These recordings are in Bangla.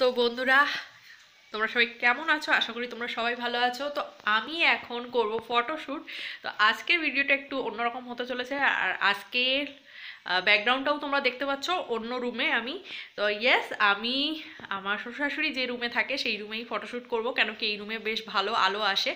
তো বন্ধুরা তোমরা সবাই কেমন আছো আশা করি তোমরা সবাই ভালো আছো তো আমি এখন করব ফটোশ্যুট তো আজকের ভিডিওটা একটু অন্যরকম হতে চলেছে আর আজকে ব্যাকগ্রাউন্ডটাও তোমরা দেখতে পাচ্ছ অন্য রুমে আমি তো ইয়েস আমি আমার শ্বশুর শাশুড়ি যে রুমে থাকে সেই রুমেই ফটোশ্যুট করব কেন কি এই রুমে বেশ ভালো আলো আসে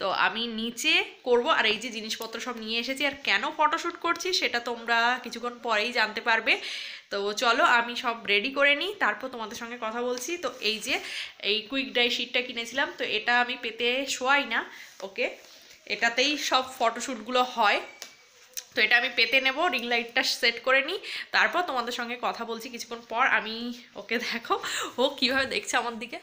তো আমি নিচে করব আর এই যে জিনিসপত্র সব নিয়ে এসেছি আর কেন ফটোশ্যুট করছি সেটা তোমরা কিছুক্ষণ পরেই জানতে পারবে তো চলো আমি সব রেডি করে নিই তারপর তোমাদের সঙ্গে কথা বলছি তো এই যে এই কুইক ড্রাই শিটটা কিনেছিলাম তো এটা আমি পেতে শোয়াই না ওকে এটাতেই সব ফটোশ্যুটগুলো হয় তো এটা আমি পেতে নেব রিং লাইটটা সেট করে নিই তারপর তোমাদের সঙ্গে কথা বলছি কিছুক্ষণ পর আমি ওকে দেখো ও কিভাবে দেখছে আমার দিকে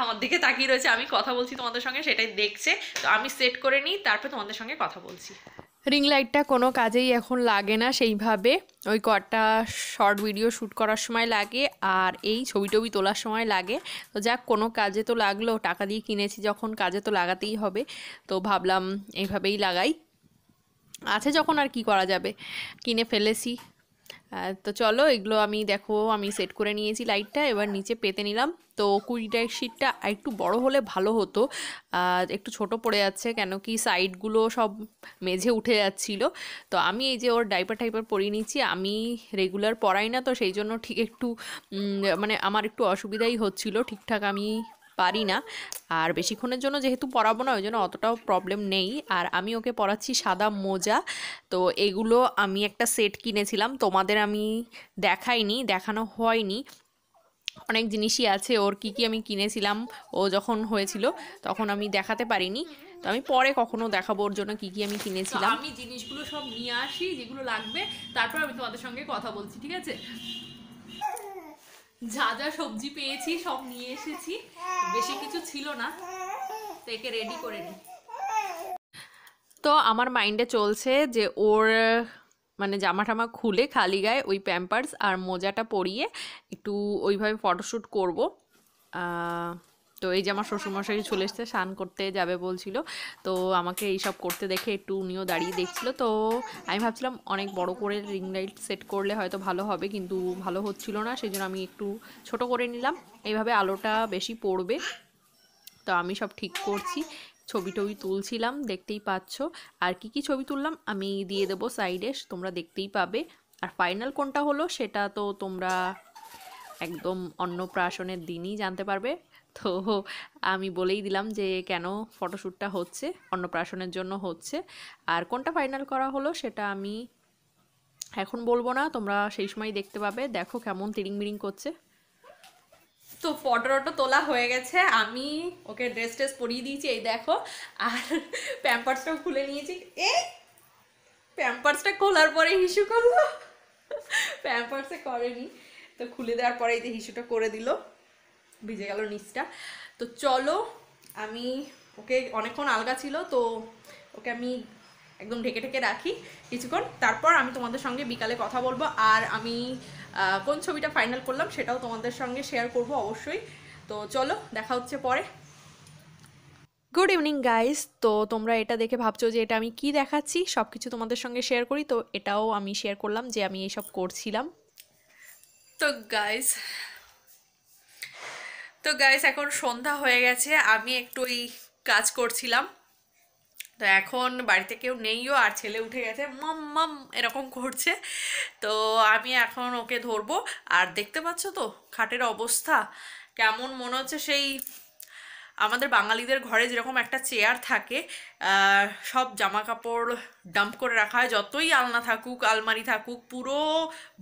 আমার দিকে তাকিয়ে রয়েছে আমি কথা বলছি তোমাদের সঙ্গে সেটাই দেখছে তো আমি সেট করে নিই তারপর তোমাদের সঙ্গে কথা বলছি রিং লাইটটা কোনো কাজেই এখন লাগে না সেইভাবে ওই কটা শর্ট ভিডিও শ্যুট করার সময় লাগে আর এই ছবি টবি তোলার সময় লাগে তো যাক কোনো কাজে তো লাগলো টাকা দিয়ে কিনেছি যখন কাজে তো লাগাতেই হবে তো ভাবলাম এইভাবেই লাগাই আছে যখন আর কি করা যাবে কিনে ফেলেছি তো চলো এগুলো আমি দেখো আমি সেট করে নিয়েছি লাইটটা এবার নিচে পেতে নিলাম তো কুড়িটা শিটটা একটু বড় হলে ভালো হতো একটু ছোট পড়ে যাচ্ছে কেন কি সাইডগুলো সব মেঝে উঠে যাচ্ছিল তো আমি এই যে ওর ডাইপার টাইপার পরিয়ে নিচ্ছি আমি রেগুলার পরাই না তো সেই জন্য ঠিক একটু মানে আমার একটু অসুবিধাই হচ্ছিল ঠিকঠাক আমি পারি না আর বেশিক্ষণের জন্য যেহেতু পড়াবো না ওই জন্য অতটাও প্রবলেম নেই আর আমি ওকে পড়াচ্ছি সাদা মোজা তো এগুলো আমি একটা সেট কিনেছিলাম তোমাদের আমি দেখাইনি দেখানো হয়নি অনেক জিনিসই আছে ওর কি কি আমি কিনেছিলাম ও যখন হয়েছিল তখন আমি দেখাতে পারিনি তো আমি পরে কখনো দেখাবো ওর জন্য কি কি আমি কিনেছিলাম আমি জিনিসগুলো সব নিয়ে আসি যেগুলো লাগবে তারপর আমি তোমাদের সঙ্গে কথা বলছি ঠিক আছে যা যা সবজি পেয়েছি সব নিয়ে এসেছি বেশি কিছু ছিল না তো একে রেডি করে নিই তো আমার মাইন্ডে চলছে যে ওর মানে জামা টামা খুলে খালি গায়ে ওই প্যাম্পার্স আর মোজাটা পরিয়ে একটু ওইভাবে ফটোশ্যুট করবো তো এই যে আমার শ্বশুরমশাই চলে এসছে স্নান করতে যাবে বলছিল তো আমাকে এইসব করতে দেখে একটু উনিও দাঁড়িয়ে দেখছিল তো আমি ভাবছিলাম অনেক বড় করে রিং লাইট সেট করলে হয়তো ভালো হবে কিন্তু ভালো হচ্ছিল না সেই জন্য আমি একটু ছোট করে নিলাম এইভাবে আলোটা বেশি পড়বে তো আমি সব ঠিক করছি ছবি টবি তুলছিলাম দেখতেই পাচ্ছ আর কি কি ছবি তুললাম আমি দিয়ে দেবো সাইডে তোমরা দেখতেই পাবে আর ফাইনাল কোনটা হলো সেটা তো তোমরা একদম অন্নপ্রাশনের দিনই জানতে পারবে তো আমি বলেই দিলাম যে কেন ফটোশ্যুটটা হচ্ছে অন্নপ্রাশনের জন্য হচ্ছে আর কোনটা ফাইনাল করা হলো সেটা আমি এখন বলবো না তোমরা সেই সময় দেখতে পাবে দেখো কেমন তিরিং মিরিং করছে তো ফটোটো তোলা হয়ে গেছে আমি ওকে ড্রেস ট্রেস পরিয়ে দিয়েছি এই দেখো আর প্যাম্পার্সটাও খুলে নিয়েছি এ প্যাম্পার্সটা খোলার পরে হিসু করলো প্যাম্পার্সে করেনি তো খুলে দেওয়ার পরে এই যে হিসুটা করে দিল ভিজে গেল নিচটা তো চলো আমি ওকে অনেকক্ষণ আলগা ছিল তো ওকে আমি একদম ঢেকে ঢেকে রাখি কিছুক্ষণ তারপর আমি তোমাদের সঙ্গে বিকালে কথা বলবো আর আমি কোন ছবিটা ফাইনাল করলাম সেটাও তোমাদের সঙ্গে শেয়ার করব অবশ্যই তো চলো দেখা হচ্ছে পরে গুড ইভিনিং গাইস তো তোমরা এটা দেখে ভাবছো যে এটা আমি কি দেখাচ্ছি সব কিছু তোমাদের সঙ্গে শেয়ার করি তো এটাও আমি শেয়ার করলাম যে আমি এসব করছিলাম তো গাইস তো গাইস এখন সন্ধ্যা হয়ে গেছে আমি একটু ওই কাজ করছিলাম তো এখন বাড়িতে কেউ নেইও আর ছেলে উঠে গেছে মম মম এরকম করছে তো আমি এখন ওকে ধরবো আর দেখতে পাচ্ছ তো খাটের অবস্থা কেমন মনে হচ্ছে সেই আমাদের বাঙালিদের ঘরে যেরকম একটা চেয়ার থাকে সব জামা কাপড় ডাম্প করে রাখা হয় যতই আলনা থাকুক আলমারি থাকুক পুরো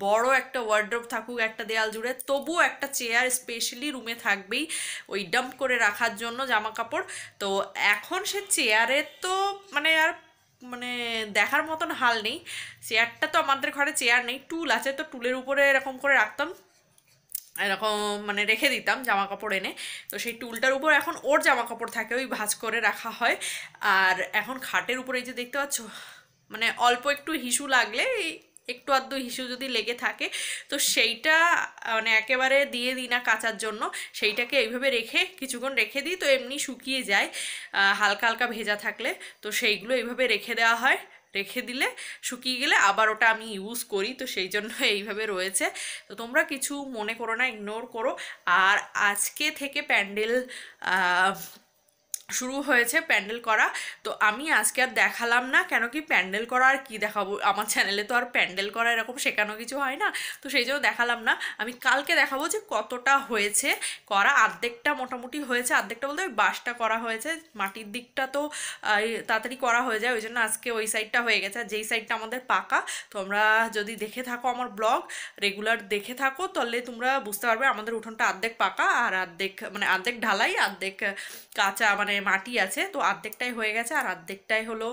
বড় একটা ওয়ার্ড্রপ থাকুক একটা দেয়াল জুড়ে তবুও একটা চেয়ার স্পেশালি রুমে থাকবেই ওই ডাম্প করে রাখার জন্য জামা কাপড় তো এখন সে চেয়ারে তো মানে আর মানে দেখার মতন হাল নেই চেয়ারটা তো আমাদের ঘরে চেয়ার নেই টুল আছে তো টুলের উপরে এরকম করে রাখতাম এরকম মানে রেখে দিতাম জামা কাপড় এনে তো সেই টুলটার উপর এখন ওর জামা কাপড় থাকে ওই ভাজ করে রাখা হয় আর এখন খাটের উপরে যে দেখতে পাচ্ছ মানে অল্প একটু হিসু লাগলে একটু আধটু হিসু যদি লেগে থাকে তো সেইটা মানে একেবারে দিয়ে দিই না কাচার জন্য সেইটাকে এইভাবে রেখে কিছুক্ষণ রেখে দিই তো এমনি শুকিয়ে যায় হালকা হালকা ভেজা থাকলে তো সেইগুলো এইভাবে রেখে দেওয়া হয় রেখে দিলে শুকিয়ে গেলে আবার ওটা আমি ইউজ করি তো সেই জন্য এইভাবে রয়েছে তো তোমরা কিছু মনে করো না ইগনোর করো আর আজকে থেকে প্যান্ডেল শুরু হয়েছে প্যান্ডেল করা তো আমি আজকে আর দেখালাম না কেন কি প্যান্ডেল করা আর কি দেখাবো আমার চ্যানেলে তো আর প্যান্ডেল করা এরকম শেখানো কিছু হয় না তো সেই জন্য দেখালাম না আমি কালকে দেখাবো যে কতটা হয়েছে করা অর্ধেকটা মোটামুটি হয়েছে অর্ধেকটা বলতে ওই বাঁশটা করা হয়েছে মাটির দিকটা তো তাড়াতাড়ি করা হয়ে যায় ওই জন্য আজকে ওই সাইডটা হয়ে গেছে আর যেই সাইডটা আমাদের পাকা তোমরা যদি দেখে থাকো আমার ব্লগ রেগুলার দেখে থাকো তাহলে তোমরা বুঝতে পারবে আমাদের উঠোনটা অর্ধেক পাকা আর অর্ধেক মানে অর্ধেক ঢালাই অর্ধেক কাঁচা মানে মাটি আছে তো অর্ধেকটাই হয়ে গেছে আর অর্ধেকটাই হলো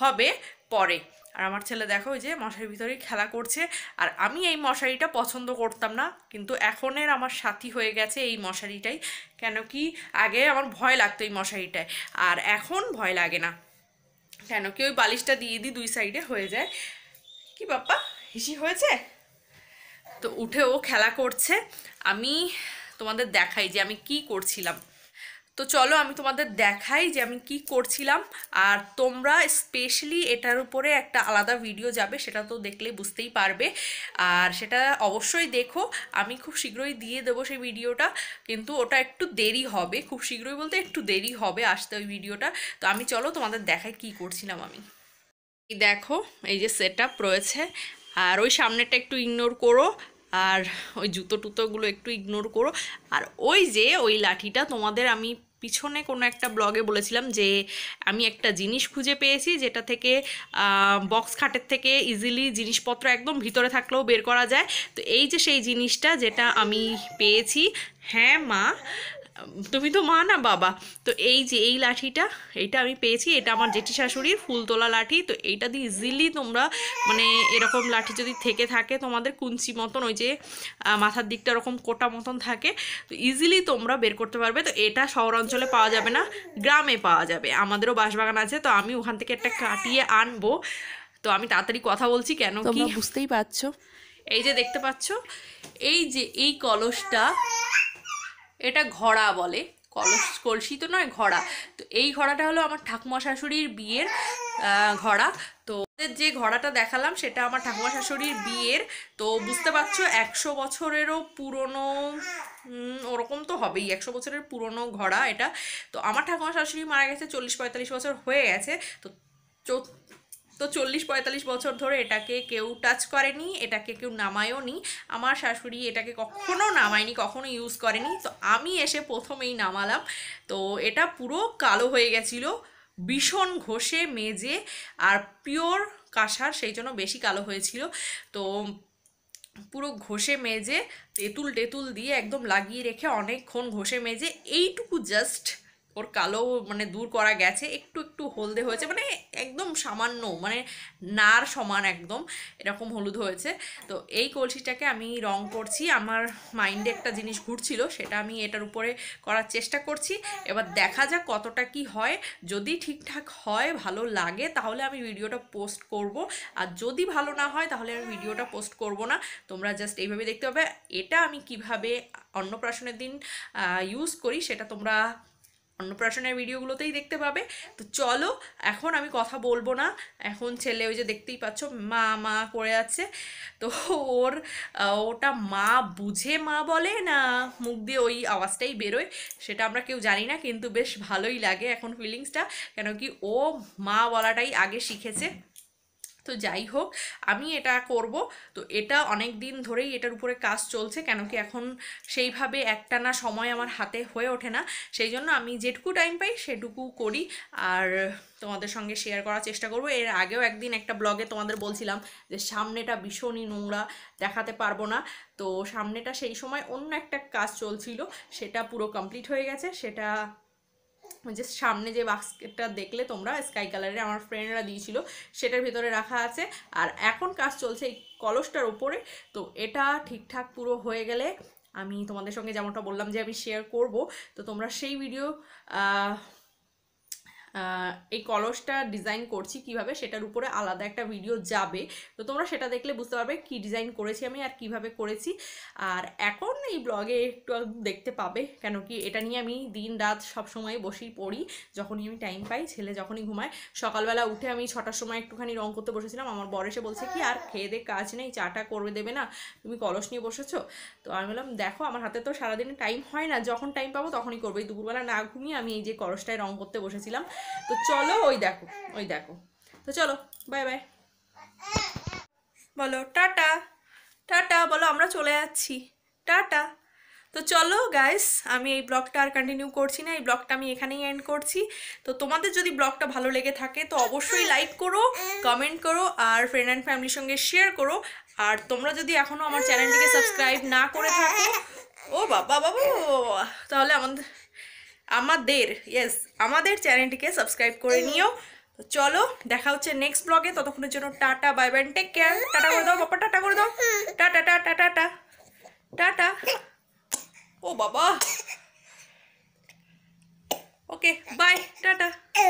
হবে পরে আর আমার ছেলে দেখো ওই যে মশারির ভিতরেই খেলা করছে আর আমি এই মশারিটা পছন্দ করতাম না কিন্তু এখনের আমার সাথী হয়ে গেছে এই মশারিটাই কেন কি আগে আমার ভয় লাগতো এই মশারিটায় আর এখন ভয় লাগে না কেন কি ওই বালিশটা দিয়ে দিই দুই সাইডে হয়ে যায় কি বাপ্পা হিসি হয়েছে তো উঠে ও খেলা করছে আমি তোমাদের দেখাই যে আমি কি করছিলাম তো চলো আমি তোমাদের দেখাই যে আমি কি করছিলাম আর তোমরা স্পেশালি এটার উপরে একটা আলাদা ভিডিও যাবে সেটা তো দেখলে বুঝতেই পারবে আর সেটা অবশ্যই দেখো আমি খুব শীঘ্রই দিয়ে দেবো সেই ভিডিওটা কিন্তু ওটা একটু দেরি হবে খুব শীঘ্রই বলতে একটু দেরি হবে আসতে ওই ভিডিওটা তো আমি চলো তোমাদের দেখাই কি করছিলাম আমি দেখো এই যে সেট রয়েছে আর ওই সামনেটা একটু ইগনোর করো আর ওই জুতো টুতোগুলো একটু ইগনোর করো আর ওই যে ওই লাঠিটা তোমাদের আমি পিছনে কোনো একটা ব্লগে বলেছিলাম যে আমি একটা জিনিস খুঁজে পেয়েছি যেটা থেকে বক্স খাটের থেকে ইজিলি জিনিসপত্র একদম ভিতরে থাকলেও বের করা যায় তো এই যে সেই জিনিসটা যেটা আমি পেয়েছি হ্যাঁ মা তুমি তো মা না বাবা তো এই যে এই লাঠিটা এটা আমি পেয়েছি এটা আমার জেঠি শাশুড়ির ফুল তোলা লাঠি তো এইটা দিয়ে ইজিলি তোমরা মানে এরকম লাঠি যদি থেকে থাকে তোমাদের কুঞ্চি মতন ওই যে মাথার দিকটা ওরকম কোটা মতন থাকে তো ইজিলি তোমরা বের করতে পারবে তো এটা শহর অঞ্চলে পাওয়া যাবে না গ্রামে পাওয়া যাবে আমাদেরও বাঁশবাগান আছে তো আমি ওখান থেকে একটা কাটিয়ে আনবো তো আমি তাড়াতাড়ি কথা বলছি কেন কি বুঝতেই পারছো এই যে দেখতে পাচ্ছ এই যে এই কলসটা এটা ঘড়া বলে কলস কলসি তো নয় ঘড়া তো এই ঘড়াটা হলো আমার ঠাকুমা শাশুড়ির বিয়ের ঘড়া তো যে ঘড়াটা দেখালাম সেটা আমার ঠাকুমা শাশুড়ির বিয়ের তো বুঝতে পারছো একশো বছরেরও পুরনো ওরকম তো হবেই একশো বছরের পুরনো ঘড়া এটা তো আমার ঠাকুমা শাশুড়ি মারা গেছে চল্লিশ পঁয়তাল্লিশ বছর হয়ে গেছে তো তো চল্লিশ পঁয়তাল্লিশ বছর ধরে এটাকে কেউ টাচ করেনি এটাকে কেউ নামায়ও নি আমার শাশুড়ি এটাকে কখনো নামায়নি কখনো ইউজ করেনি তো আমি এসে প্রথমেই নামালাম তো এটা পুরো কালো হয়ে গেছিলো ভীষণ ঘষে মেজে আর পিওর কাঁসার সেই জন্য বেশি কালো হয়েছিল তো পুরো ঘষে মেজে তেঁতুল টেতুল দিয়ে একদম লাগিয়ে রেখে অনেকক্ষণ ঘষে মেজে এইটুকু জাস্ট ওর কালো মানে দূর করা গেছে একটু একটু হলদে হয়েছে মানে একদম সামান্য মানে নার সমান একদম এরকম হলুদ হয়েছে তো এই কলসিটাকে আমি রং করছি আমার মাইন্ডে একটা জিনিস ঘুরছিল সেটা আমি এটার উপরে করার চেষ্টা করছি এবার দেখা যাক কতটা কি হয় যদি ঠিকঠাক হয় ভালো লাগে তাহলে আমি ভিডিওটা পোস্ট করব আর যদি ভালো না হয় তাহলে আমি ভিডিওটা পোস্ট করব না তোমরা জাস্ট এইভাবে দেখতে পাবে এটা আমি কিভাবে অন্নপ্রাশনের দিন ইউজ করি সেটা তোমরা অন্নপ্রাশনের ভিডিওগুলোতেই দেখতে পাবে তো চলো এখন আমি কথা বলবো না এখন ছেলে ওই যে দেখতেই পাচ্ছ মা মা করে আছে তো ওর ওটা মা বুঝে মা বলে না মুখ দিয়ে ওই আওয়াজটাই বেরোয় সেটা আমরা কেউ জানি না কিন্তু বেশ ভালোই লাগে এখন ফিলিংসটা কেন কি ও মা বলাটাই আগে শিখেছে তো যাই হোক আমি এটা করব তো এটা অনেক দিন ধরেই এটার উপরে কাজ চলছে কেন কি এখন সেইভাবে একটানা সময় আমার হাতে হয়ে ওঠে না সেই জন্য আমি যেটুকু টাইম পাই সেটুকু করি আর তোমাদের সঙ্গে শেয়ার করার চেষ্টা করব এর আগেও একদিন একটা ব্লগে তোমাদের বলছিলাম যে সামনেটা ভীষণই নোংরা দেখাতে পারবো না তো সামনেটা সেই সময় অন্য একটা কাজ চলছিল সেটা পুরো কমপ্লিট হয়ে গেছে সেটা যে সামনে যে বাস্কেটটা দেখলে তোমরা স্কাই কালারের আমার ফ্রেন্ডরা দিয়েছিল সেটার ভেতরে রাখা আছে আর এখন কাজ চলছে এই কলসটার উপরে তো এটা ঠিকঠাক পুরো হয়ে গেলে আমি তোমাদের সঙ্গে যেমনটা বললাম যে আমি শেয়ার করব তো তোমরা সেই ভিডিও এই কলসটা ডিজাইন করছি কিভাবে সেটার উপরে আলাদা একটা ভিডিও যাবে তো তোমরা সেটা দেখলে বুঝতে পারবে কি ডিজাইন করেছি আমি আর কিভাবে করেছি আর এখন এই ব্লগে একটু দেখতে পাবে কেন কি এটা নিয়ে আমি দিন রাত সব সময় বসেই পড়ি যখনই আমি টাইম পাই ছেলে যখনই ঘুমায় সকালবেলা উঠে আমি ছটার সময় একটুখানি রং করতে বসেছিলাম আমার বর এসে বলছে কি আর খেয়ে দে কাজ নেই চাটা করবে দেবে না তুমি কলস নিয়ে বসেছো তো আমি বললাম দেখো আমার হাতে তো সারাদিনে টাইম হয় না যখন টাইম পাবো তখনই করবো এই দুপুরবেলা না ঘুমিয়ে আমি এই যে কলসটায় রং করতে বসেছিলাম তো চলো ওই দেখো ওই দেখো তো চলো বাই বাই বলো টাটা টাটা বলো আমরা চলে যাচ্ছি টাটা তো চলো গাইস আমি এই ব্লগটা আর কন্টিনিউ করছি না এই ব্লগটা আমি এখানেই এন্ড করছি তো তোমাদের যদি ব্লগটা ভালো লেগে থাকে তো অবশ্যই লাইক করো কমেন্ট করো আর ফ্রেন্ড অ্যান্ড ফ্যামিলির সঙ্গে শেয়ার করো আর তোমরা যদি এখনও আমার চ্যানেলটিকে সাবস্ক্রাইব না করে থাকো ও বাবা বাবু তাহলে আমাদের আমাদের ইয়েস আমাদের চ্যানেলটিকে সাবস্ক্রাইব করে mm. নিও তো চলো দেখা হচ্ছে নেক্সট ব্লগে ততক্ষণের জন্য টাটা বাই বাই টেক কেয়ার টাটা করে দাও বাবা টাটা করে দাও টাটা টাটা টাটা টাটা ও বাবা ওকে বাই টাটা